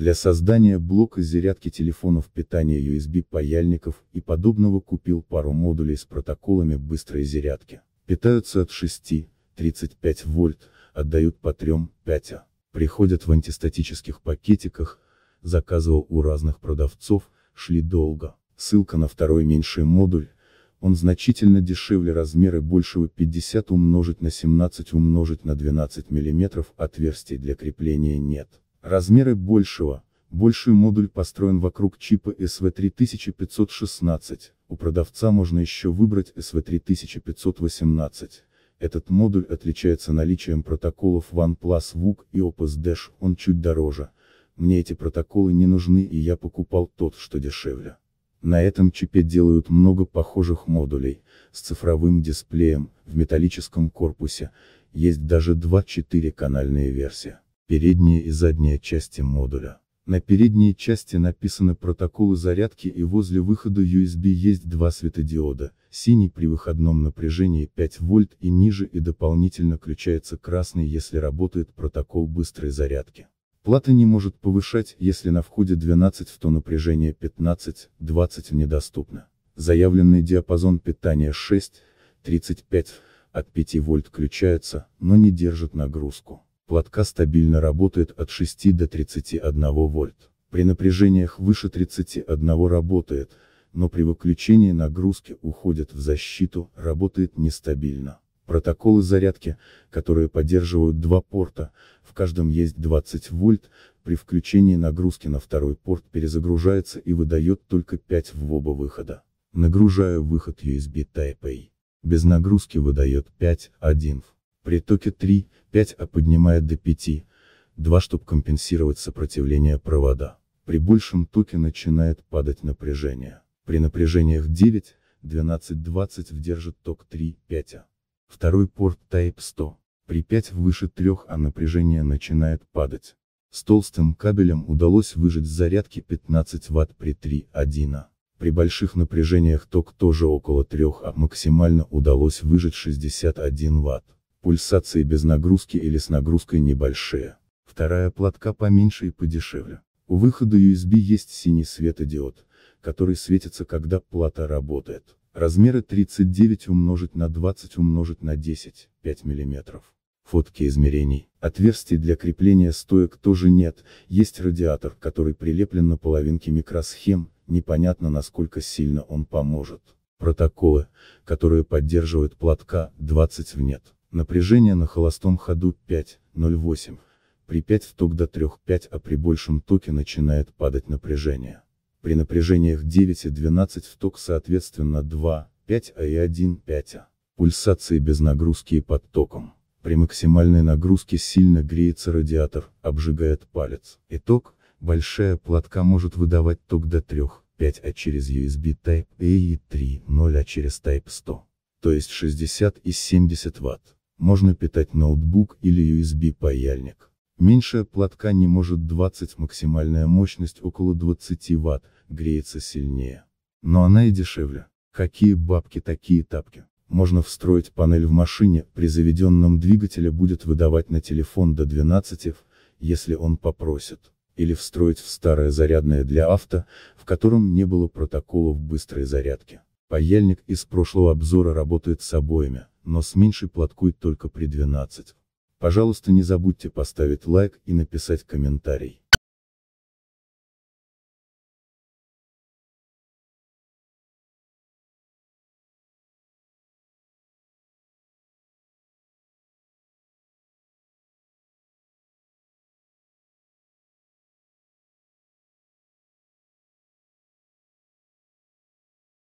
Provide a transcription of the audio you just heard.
Для создания блока зарядки телефонов питания USB паяльников и подобного купил пару модулей с протоколами быстрой зарядки. Питаются от 6, 35 вольт, отдают по 3, 5. Приходят в антистатических пакетиках, заказывал у разных продавцов, шли долго. Ссылка на второй меньший модуль, он значительно дешевле размеры большего 50 умножить на 17 умножить на 12 мм отверстий для крепления нет. Размеры большего, Большой модуль построен вокруг чипа SV3516, у продавца можно еще выбрать SV3518. Этот модуль отличается наличием протоколов OnePlus WUC и Opus Dash, он чуть дороже. Мне эти протоколы не нужны и я покупал тот, что дешевле. На этом чипе делают много похожих модулей, с цифровым дисплеем, в металлическом корпусе, есть даже два 4-канальные версии передняя и задняя части модуля. На передней части написаны протоколы зарядки и возле выхода USB есть два светодиода, синий при выходном напряжении 5 вольт и ниже и дополнительно включается красный, если работает протокол быстрой зарядки. Плата не может повышать, если на входе 12 в то напряжение 15-20 недоступно. Заявленный диапазон питания 6-35 от 5 вольт включается, но не держит нагрузку. Платка стабильно работает от 6 до 31 вольт. При напряжениях выше 31 работает, но при выключении нагрузки уходит в защиту, работает нестабильно. Протоколы зарядки, которые поддерживают два порта, в каждом есть 20 вольт, при включении нагрузки на второй порт перезагружается и выдает только 5 в оба выхода. Нагружаю выход USB Type-A. Без нагрузки выдает 5, 1 в. При токе 3, 5, а поднимает до 5, 2, чтобы компенсировать сопротивление провода. При большем токе начинает падать напряжение. При напряжениях 9, 12, 20 вдержит ток 3, 5. А. Второй порт Type 100. При 5 выше 3, а напряжение начинает падать. С толстым кабелем удалось выжать с зарядки 15 Вт при 3, 1. При больших напряжениях ток тоже около 3, а максимально удалось выжать 61 Вт пульсации без нагрузки или с нагрузкой небольшие. Вторая платка поменьше и подешевле. У выхода USB есть синий светодиод, который светится когда плата работает. Размеры 39 умножить на 20 умножить на 10, 5 мм. Фотки измерений. Отверстий для крепления стоек тоже нет, есть радиатор, который прилеплен на половинке микросхем, непонятно насколько сильно он поможет. Протоколы, которые поддерживают платка, 20 в нет. Напряжение на холостом ходу 5.08. При 5 ток до 3.5, а при большем токе начинает падать напряжение. При напряжениях 9 и 12 в ток соответственно 2, 5 А и 1, 5 А. Пульсации без нагрузки и под током. При максимальной нагрузке сильно греется радиатор, обжигает палец. Итог, большая платка может выдавать ток до 3, 5 А через USB Type-A и 3, 0 А через Type-100. То есть 60 и 70 Вт. Можно питать ноутбук или USB-паяльник. Меньшая платка не может 20, максимальная мощность около 20 Вт, греется сильнее. Но она и дешевле. Какие бабки такие тапки. Можно встроить панель в машине, при заведенном двигателе будет выдавать на телефон до 12 Ф, если он попросит. Или встроить в старое зарядное для авто, в котором не было протоколов быстрой зарядки. Паяльник из прошлого обзора работает с обоими, но с меньшей платкует только при 12. Пожалуйста не забудьте поставить лайк и написать комментарий.